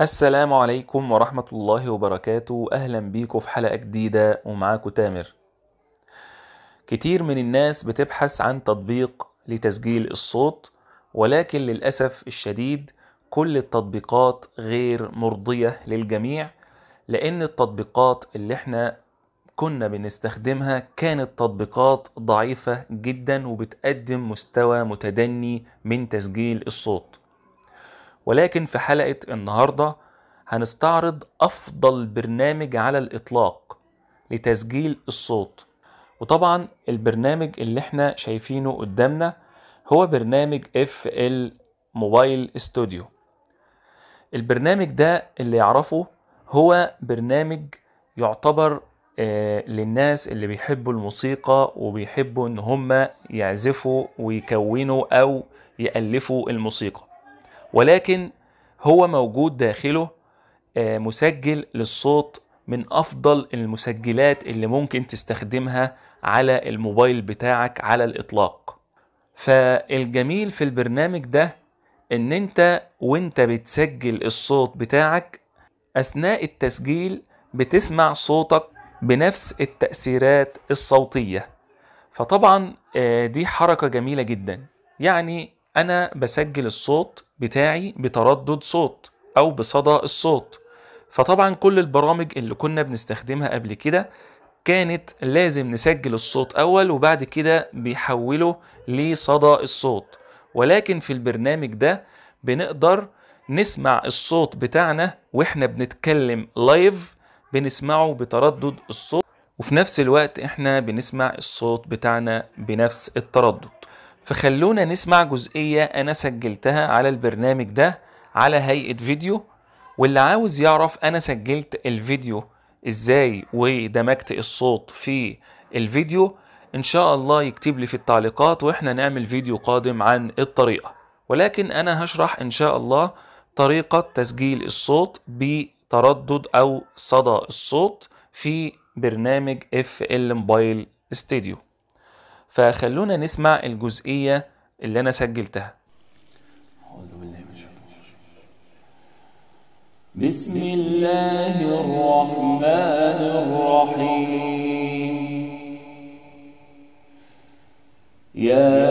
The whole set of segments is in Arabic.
السلام عليكم ورحمة الله وبركاته أهلا بيكم في حلقة جديدة ومعاكم تامر كتير من الناس بتبحث عن تطبيق لتسجيل الصوت ولكن للأسف الشديد كل التطبيقات غير مرضية للجميع لأن التطبيقات اللي احنا كنا بنستخدمها كانت تطبيقات ضعيفة جدا وبتقدم مستوى متدني من تسجيل الصوت ولكن في حلقة النهاردة هنستعرض أفضل برنامج على الإطلاق لتسجيل الصوت وطبعا البرنامج اللي احنا شايفينه قدامنا هو برنامج اف ال موبايل البرنامج ده اللي يعرفه هو برنامج يعتبر آه، للناس اللي بيحبوا الموسيقى وبيحبوا ان هم يعزفوا ويكونوا او يألفوا الموسيقى ولكن هو موجود داخله آه، مسجل للصوت من افضل المسجلات اللي ممكن تستخدمها على الموبايل بتاعك على الاطلاق فالجميل في البرنامج ده ان انت وانت بتسجل الصوت بتاعك اثناء التسجيل بتسمع صوتك بنفس التأثيرات الصوتية فطبعا آه، دي حركة جميلة جدا يعني انا بسجل الصوت بتاعي بتردد صوت او بصدى الصوت فطبعا كل البرامج اللي كنا بنستخدمها قبل كده كانت لازم نسجل الصوت اول وبعد كده بيحوله لصدى الصوت ولكن في البرنامج ده بنقدر نسمع الصوت بتاعنا واحنا بنتكلم لايف بنسمعه بتردد الصوت وفي نفس الوقت احنا بنسمع الصوت بتاعنا بنفس التردد فخلونا نسمع جزئية أنا سجلتها على البرنامج ده على هيئة فيديو واللي عاوز يعرف أنا سجلت الفيديو إزاي ودمجت الصوت في الفيديو إن شاء الله يكتب لي في التعليقات وإحنا نعمل فيديو قادم عن الطريقة ولكن أنا هشرح إن شاء الله طريقة تسجيل الصوت بتردد أو صدى الصوت في برنامج FL موبايل Studio فخلونا نسمع الجزئية اللي أنا سجلتها أعوذ بالله من بسم الله الرحمن الرحيم يا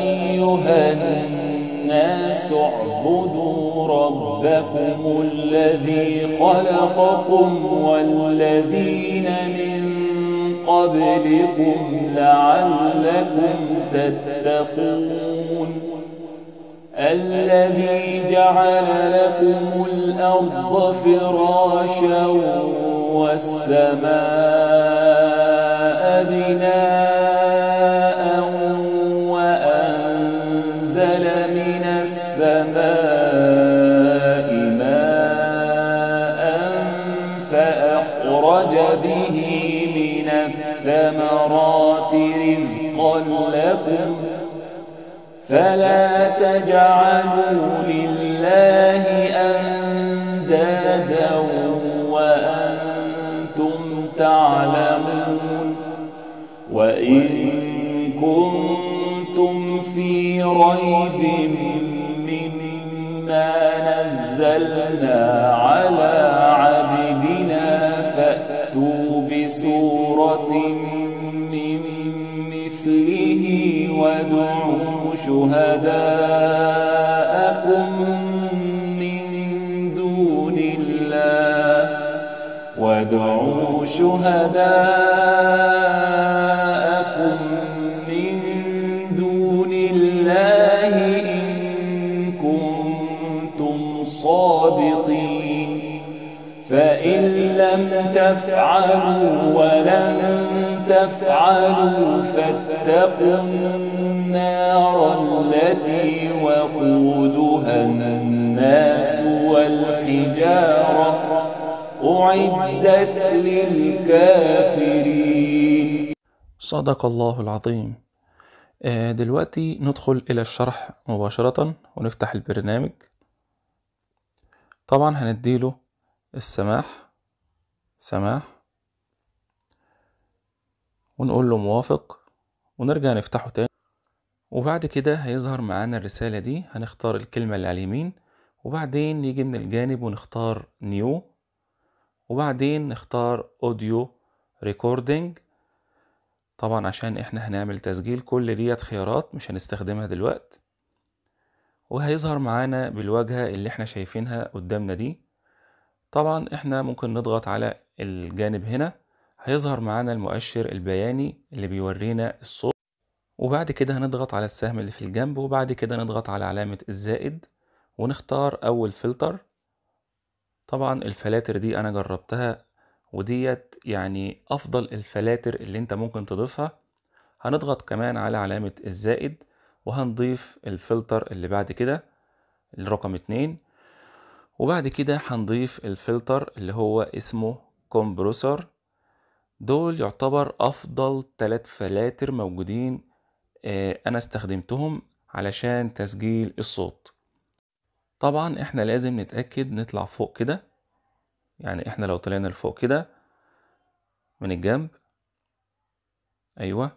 أيها الناس اعبدوا ربكم الذي خلقكم والذين من قبلكم لعلكم تتقون الذي جعل لكم الأرض فراشا والسماء بناءً لكم فلا تجعلوا لله أندادا وأنتم تعلمون وإن كنتم في ريب مما نزلنا على عبد شهداءكم من دون الله وادعوا شهداءكم تفعلوا ولن تفعلوا فاتقوا النار التي وقودها الناس والحجارة أعدت للكافرين صدق الله العظيم آه، دلوقتي ندخل إلى الشرح مباشرة ونفتح البرنامج طبعا هنديله السماح سماح ونقول له موافق ونرجع نفتحه تاني وبعد كده هيظهر معانا الرسالة دي هنختار الكلمة اللي على اليمين وبعدين نيجي من الجانب ونختار نيو وبعدين نختار اوديو ريكوردينج طبعا عشان احنا هنعمل تسجيل كل ديت خيارات مش هنستخدمها دلوقت وهيظهر معانا بالواجهة اللي احنا شايفينها قدامنا دي طبعا احنا ممكن نضغط على الجانب هنا هيظهر معانا المؤشر البياني اللي بيورينا الصوت وبعد كده هنضغط على السهم اللي في الجنب وبعد كده نضغط على علامة الزائد ونختار أول فلتر طبعا الفلاتر دي أنا جربتها وديت يعني أفضل الفلاتر اللي أنت ممكن تضيفها هنضغط كمان على علامة الزائد وهنضيف الفلتر اللي بعد كده الرقم اتنين وبعد كده هنضيف الفلتر اللي هو اسمه كومبروسر دول يعتبر افضل تلات فلاتر موجودين آه، انا استخدمتهم علشان تسجيل الصوت طبعا احنا لازم نتأكد نطلع فوق كده يعني احنا لو طلعنا لفوق كده من الجنب ايوه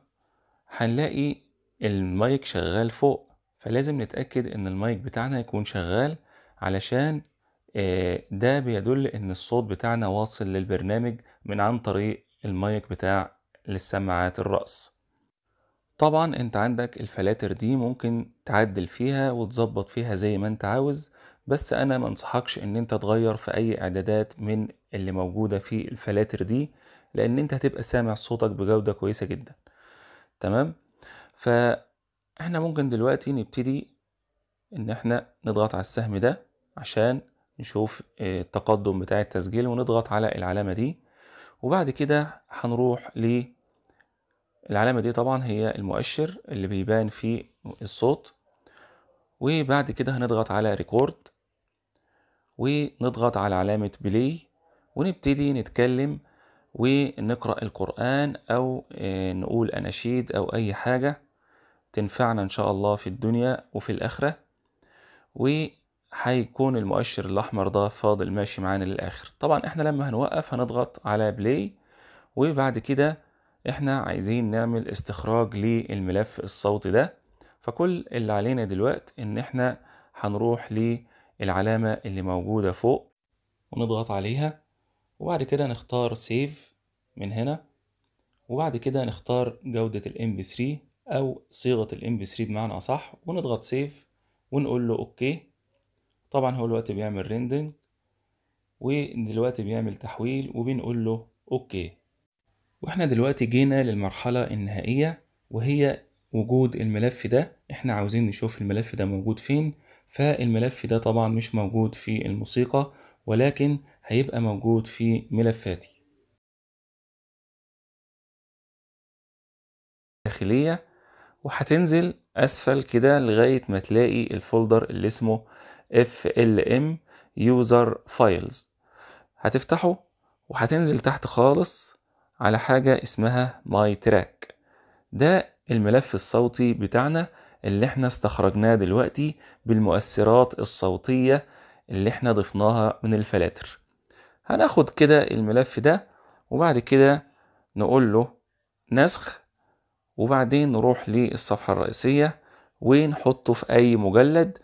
هنلاقي المايك شغال فوق فلازم نتأكد ان المايك بتاعنا يكون شغال علشان آه، ده بيدل ان الصوت بتاعنا واصل للبرنامج من عن طريق المايك بتاع للسماعات الرأس طبعا انت عندك الفلاتر دي ممكن تعدل فيها وتظبط فيها زي ما انت عاوز بس انا ما انصحكش ان انت تغير في اي اعدادات من اللي موجودة في الفلاتر دي لان انت هتبقى سامع صوتك بجودة كويسة جدا تمام فاحنا ممكن دلوقتي نبتدي ان احنا نضغط على السهم ده عشان نشوف آه، التقدم بتاع التسجيل ونضغط على العلامة دي وبعد كده هنروح للعلامة دي طبعا هي المؤشر اللي بيبان فيه الصوت وبعد كده هنضغط على ريكورد ونضغط على علامة بلاي ونبتدي نتكلم ونقرأ القرآن أو آه، نقول أناشيد أو أي حاجة تنفعنا إن شاء الله في الدنيا وفي الآخرة هيكون المؤشر الاحمر ده فاضل ماشي معانا للاخر طبعا احنا لما هنوقف هنضغط على بلاي وبعد كده احنا عايزين نعمل استخراج للملف الصوتي ده فكل اللي علينا دلوقت ان احنا هنروح للعلامة اللي موجودة فوق ونضغط عليها وبعد كده نختار سيف من هنا وبعد كده نختار جودة الام 3 او صيغة الام 3 بمعنى اصح ونضغط سيف ونقول له اوكي طبعا هو دلوقتي بيعمل ريندنج ودلوقتي بيعمل تحويل وبنقول له اوكي واحنا دلوقتي جينا للمرحلة النهائية وهي وجود الملف ده احنا عاوزين نشوف الملف ده موجود فين فالملف ده طبعا مش موجود في الموسيقى ولكن هيبقى موجود في ملفاتي داخلية وهتنزل أسفل كده لغاية ما تلاقي الفولدر اللي اسمه FLM User Files هتفتحه وهتنزل تحت خالص على حاجة اسمها My Track ده الملف الصوتي بتاعنا اللي احنا استخرجناه دلوقتي بالمؤثرات الصوتية اللي احنا ضفناها من الفلاتر هناخد كده الملف ده وبعد كده نقول له نسخ وبعدين نروح للصفحة الرئيسية ونحطه في أي مجلد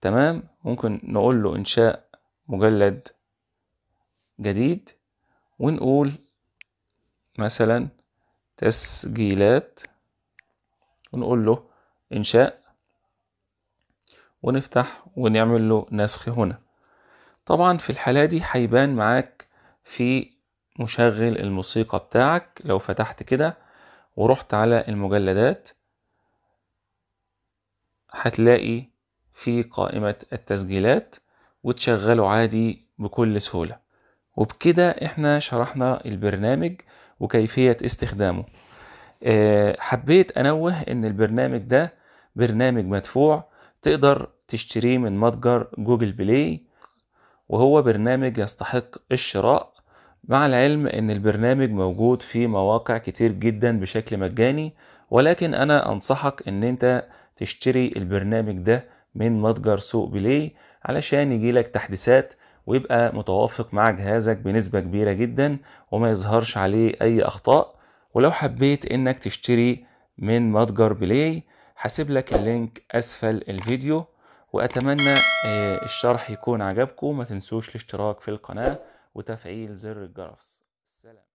تمام ممكن نقول له انشاء مجلد جديد ونقول مثلا تسجيلات ونقول له انشاء ونفتح ونعمل له نسخ هنا طبعا في الحالة دي هيبان معاك في مشغل الموسيقى بتاعك لو فتحت كده ورحت على المجلدات هتلاقي في قائمة التسجيلات وتشغله عادي بكل سهولة وبكده احنا شرحنا البرنامج وكيفية استخدامه آه، حبيت انوه ان البرنامج ده برنامج مدفوع تقدر تشتريه من متجر جوجل بلاي وهو برنامج يستحق الشراء مع العلم ان البرنامج موجود في مواقع كتير جدا بشكل مجاني ولكن انا انصحك ان انت تشتري البرنامج ده من متجر سوق بلاي علشان يجيلك تحديثات ويبقى متوافق مع جهازك بنسبة كبيرة جدا وما يظهرش عليه أي أخطاء ولو حبيت إنك تشتري من متجر بلاي هسيب لك اللينك أسفل الفيديو وأتمنى آه، الشرح يكون عجبكم ما تنسوش الاشتراك في القناة وتفعيل زر الجرس